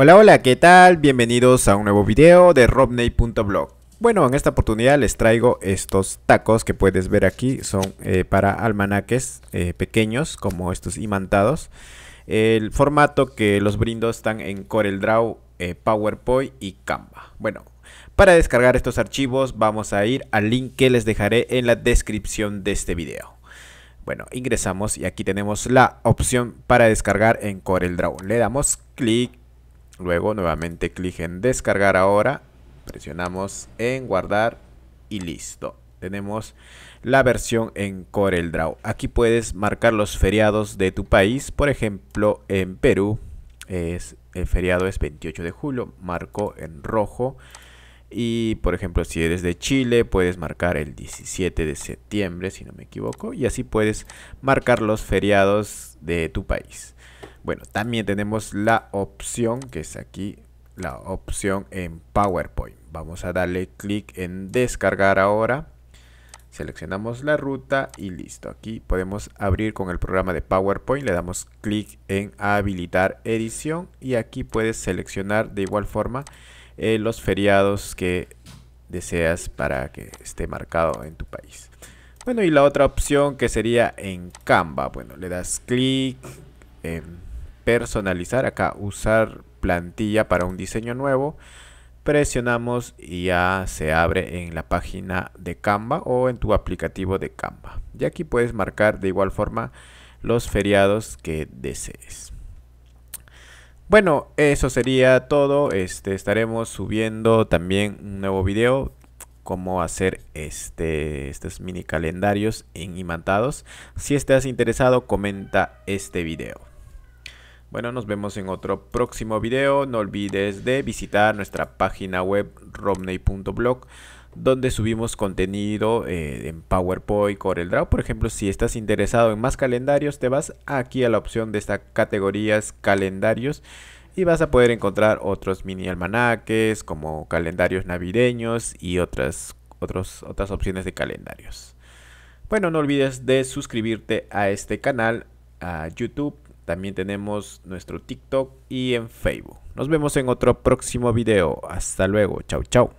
Hola hola, ¿qué tal? Bienvenidos a un nuevo video de robney.blog Bueno, en esta oportunidad les traigo estos tacos que puedes ver aquí Son eh, para almanaques eh, pequeños, como estos imantados El formato que los brindo están en CorelDRAW, eh, PowerPoint y Canva Bueno, para descargar estos archivos vamos a ir al link que les dejaré en la descripción de este video bueno, ingresamos y aquí tenemos la opción para descargar en CorelDRAW. Le damos clic Luego nuevamente clic en descargar ahora, presionamos en guardar y listo. Tenemos la versión en CorelDRAW. Aquí puedes marcar los feriados de tu país. Por ejemplo, en Perú es, el feriado es 28 de julio, marco en rojo. Y por ejemplo, si eres de Chile, puedes marcar el 17 de septiembre, si no me equivoco. Y así puedes marcar los feriados de tu país. Bueno, también tenemos la opción que es aquí, la opción en PowerPoint. Vamos a darle clic en descargar ahora. Seleccionamos la ruta y listo. Aquí podemos abrir con el programa de PowerPoint. Le damos clic en habilitar edición y aquí puedes seleccionar de igual forma eh, los feriados que deseas para que esté marcado en tu país. Bueno, y la otra opción que sería en Canva. Bueno, le das clic. en personalizar, acá usar plantilla para un diseño nuevo, presionamos y ya se abre en la página de Canva o en tu aplicativo de Canva. Y aquí puedes marcar de igual forma los feriados que desees. Bueno, eso sería todo. Este, estaremos subiendo también un nuevo video cómo hacer este, estos mini calendarios en imantados. Si estás interesado, comenta este video. Bueno, nos vemos en otro próximo video. No olvides de visitar nuestra página web romney.blog donde subimos contenido eh, en PowerPoint, CorelDRAW. Por ejemplo, si estás interesado en más calendarios, te vas aquí a la opción de esta categorías calendarios y vas a poder encontrar otros mini almanaques como calendarios navideños y otras, otras opciones de calendarios. Bueno, no olvides de suscribirte a este canal, a YouTube también tenemos nuestro TikTok y en Facebook. Nos vemos en otro próximo video. Hasta luego. Chau, chau.